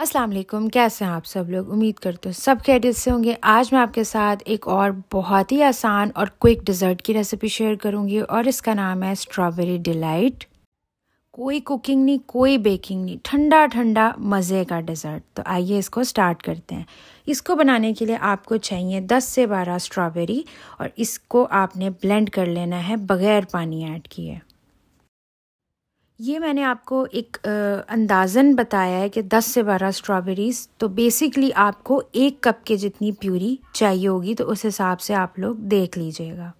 अस्सलाम वालेकुम कैसे हैं आप सब लोग उम्मीद करते हो सब खैरियत से होंगे आज मैं आपके साथ एक और बहुत ही आसान और क्विक डिज़र्ट की रेसिपी शेयर करूंगी और इसका नाम है स्ट्रॉबेरी डिलाइट कोई कुकिंग नहीं कोई बेकिंग नहीं ठंडा ठंडा मज़े का डिज़र्ट तो आइए इसको स्टार्ट करते हैं इसको बनाने के लिए आपको चाहिए 10 से 12 स्ट्रॉबेरी और इसको आपने ब्लेंड कर लेना है बग़ैर पानी ऐड किए ये मैंने आपको एक अंदाज़न बताया है कि 10 से 12 स्ट्रॉबेरीज़ तो बेसिकली आपको एक कप के जितनी प्यूरी चाहिए होगी तो उस हिसाब से आप लोग देख लीजिएगा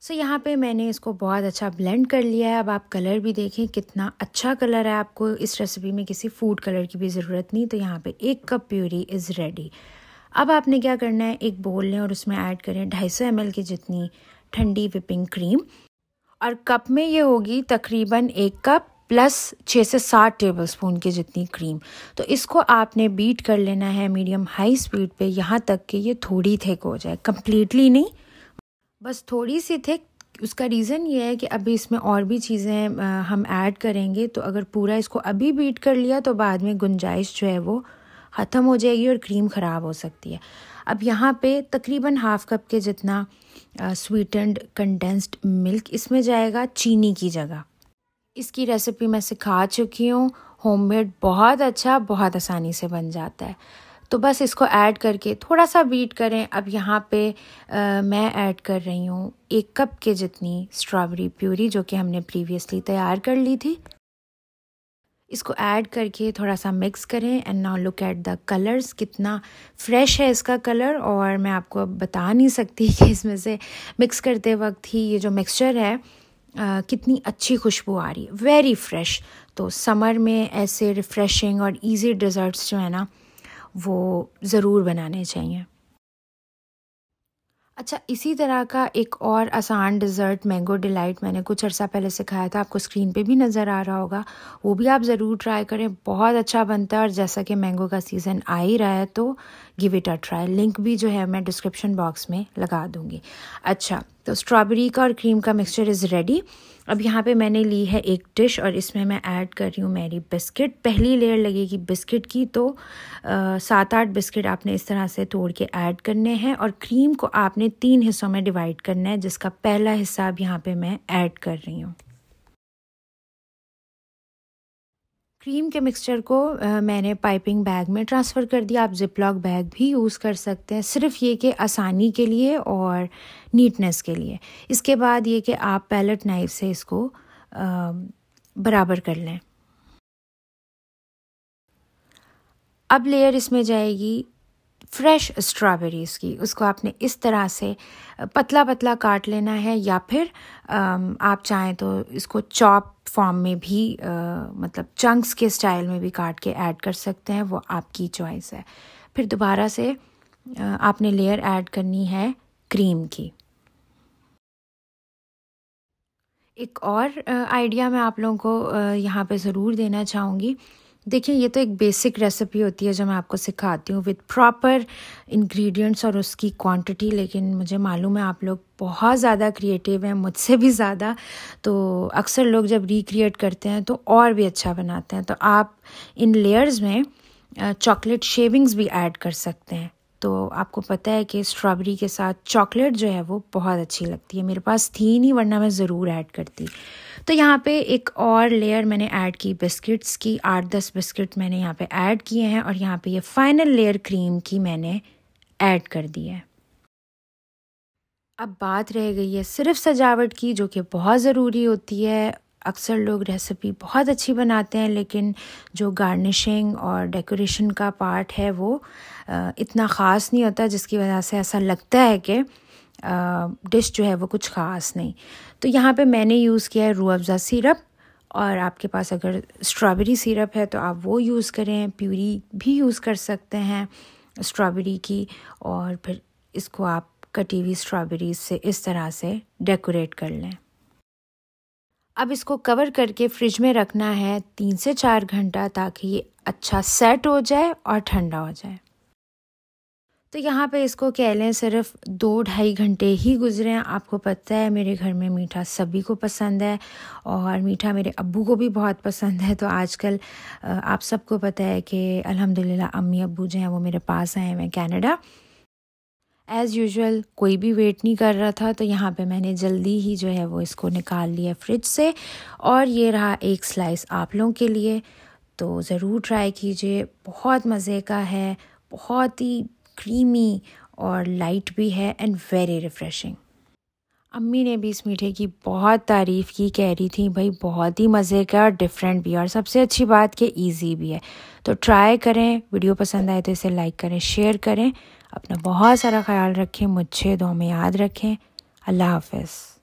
सो so, यहाँ पे मैंने इसको बहुत अच्छा ब्लेंड कर लिया है अब आप कलर भी देखें कितना अच्छा कलर है आपको इस रेसिपी में किसी फूड कलर की भी ज़रूरत नहीं तो यहाँ पे एक कप प्यूरी इज़ रेडी अब आपने क्या करना है एक बोल लें और उसमें ऐड करें ढाई सौ की जितनी ठंडी विपिंग क्रीम और कप में ये होगी तकरीबन एक कप प्लस छः से सात टेबल स्पून की जितनी क्रीम तो इसको आपने बीट कर लेना है मीडियम हाई स्पीड पे यहाँ तक कि ये थोड़ी थिक हो जाए कम्प्लीटली नहीं बस थोड़ी सी थिक उसका रीज़न ये है कि अभी इसमें और भी चीज़ें हम ऐड करेंगे तो अगर पूरा इसको अभी बीट कर लिया तो बाद में गुंजाइश जो है वो ख़त्म हो जाएगी और क्रीम ख़राब हो सकती है अब यहाँ पे तकरीबन हाफ़ कप के जितना स्वीटेंड कंडेंस्ड मिल्क इसमें जाएगा चीनी की जगह इसकी रेसिपी मैं सिखा चुकी हूँ होममेड बहुत अच्छा बहुत आसानी से बन जाता है तो बस इसको ऐड करके थोड़ा सा बीट करें अब यहाँ पे आ, मैं ऐड कर रही हूँ एक कप के जितनी स्ट्रॉबेरी प्यूरी जो कि हमने प्रीवियसली तैयार कर ली थी इसको ऐड करके थोड़ा सा मिक्स करें and now look at the colours कितना फ्रेश है इसका कलर और मैं आपको अब बता नहीं सकती कि इसमें से मिक्स करते वक्त ही ये जो मिक्सचर है Uh, कितनी अच्छी खुशबू आ रही है वेरी फ्रेश तो समर में ऐसे रिफ़्रेशिंग और इजी डिज़र्ट्स जो है ना वो ज़रूर बनाने चाहिए अच्छा इसी तरह का एक और आसान डिज़र्ट मैंगो डिलाइट मैंने कुछ अर्सा पहले सिखाया था आपको स्क्रीन पे भी नज़र आ रहा होगा वो भी आप ज़रूर ट्राई करें बहुत अच्छा बनता है और जैसा कि मैंगो का सीज़न आ ही रहा है तो give it a try link भी जो है मैं डिस्क्रिप्शन बॉक्स में लगा दूँगी अच्छा तो स्ट्रॉबेरी का और क्रीम का मिक्सचर इज़ रेडी अब यहाँ पे मैंने ली है एक डिश और इसमें मैं ऐड कर रही हूँ मेरी बिस्किट पहली लेयर लगेगी बिस्किट की तो सात आठ बिस्किट आपने इस तरह से तोड़ के ऐड करने हैं और क्रीम को आपने तीन हिस्सों में डिवाइड करना है जिसका पहला हिस्सा अब यहाँ पे मैं ऐड कर रही हूँ क्रीम के मिक्सचर को आ, मैंने पाइपिंग बैग में ट्रांसफ़र कर दिया आप लॉक बैग भी यूज़ कर सकते हैं सिर्फ ये कि आसानी के लिए और नीटनेस के लिए इसके बाद ये कि आप पैलेट नाइफ से इसको आ, बराबर कर लें अब लेयर इसमें जाएगी फ्रेश स्ट्रॉबेरीज़ की उसको आपने इस तरह से पतला पतला काट लेना है या फिर आप चाहें तो इसको चॉप फॉर्म में भी मतलब चंक्स के स्टाइल में भी काट के ऐड कर सकते हैं वो आपकी चॉइस है फिर दोबारा से आपने लेयर ऐड करनी है क्रीम की एक और आइडिया मैं आप लोगों को यहाँ पे ज़रूर देना चाहूँगी देखिए ये तो एक बेसिक रेसिपी होती है जो मैं आपको सिखाती हूँ विद प्रॉपर इंग्रेडिएंट्स और उसकी क्वांटिटी लेकिन मुझे मालूम है आप लोग बहुत ज़्यादा क्रिएटिव हैं मुझसे भी ज़्यादा तो अक्सर लोग जब रिक्रिएट करते हैं तो और भी अच्छा बनाते हैं तो आप इन लेयर्स में चॉकलेट शेविंग्स भी ऐड कर सकते हैं तो आपको पता है कि स्ट्रॉबेरी के साथ चॉकलेट जो है वो बहुत अच्छी लगती है मेरे पास थी नहीं वरना मैं ज़रूर ऐड करती तो यहाँ पे एक और लेयर मैंने ऐड की बिस्किट्स की आठ दस बिस्किट मैंने यहाँ पे ऐड किए हैं और यहाँ पे ये फाइनल लेयर क्रीम की मैंने ऐड कर दी है अब बात रह गई है सिर्फ सजावट की जो कि बहुत ज़रूरी होती है अक्सर लोग रेसिपी बहुत अच्छी बनाते हैं लेकिन जो गार्निशिंग और डेकोरेशन का पार्ट है वो इतना ख़ास नहीं होता जिसकी वजह से ऐसा लगता है कि डिश जो है वो कुछ ख़ास नहीं तो यहाँ पे मैंने यूज़ किया है रू अफ़ज़ा सिरप और आपके पास अगर स्ट्रॉबेरी सिरप है तो आप वो यूज़ करें प्यूरी भी यूज़ कर सकते हैं स्ट्रॉबेरी की और फिर इसको आप कटी हुई स्ट्रॉबेरी से इस तरह से डेकोरेट कर लें अब इसको कवर करके फ्रिज में रखना है तीन से चार घंटा ताकि ये अच्छा सेट हो जाए और ठंडा हो जाए तो यहाँ पे इसको कह लें सिर्फ दो ढाई घंटे ही गुजरे हैं आपको पता है मेरे घर में मीठा सभी को पसंद है और मीठा मेरे अब्बू को भी बहुत पसंद है तो आजकल आप सबको पता है कि अल्हम्दुलिल्लाह अम्मी अब्बू जो हैं वो मेरे पास आए हैं मैं कनाडा एज़ यूजल कोई भी वेट नहीं कर रहा था तो यहाँ पे मैंने जल्दी ही जो है वो इसको निकाल लिया फ्रिज से और ये रहा एक स्लाइस आप लोगों के लिए तो ज़रूर ट्राई कीजिए बहुत मज़े का है बहुत ही क्रीमी और लाइट भी है एंड वेरी रिफ़्रेशिंग अम्मी ने भी इस मीठे की बहुत तारीफ़ की कह रही थी भाई बहुत ही मज़े का और डिफरेंट भी और सबसे अच्छी बात कि ईजी भी है तो ट्राई करें वीडियो पसंद आए तो इसे लाइक करें शेयर करें अपना बहुत सारा ख्याल रखें मुझे दो में याद रखें अल्लाह हाफिज़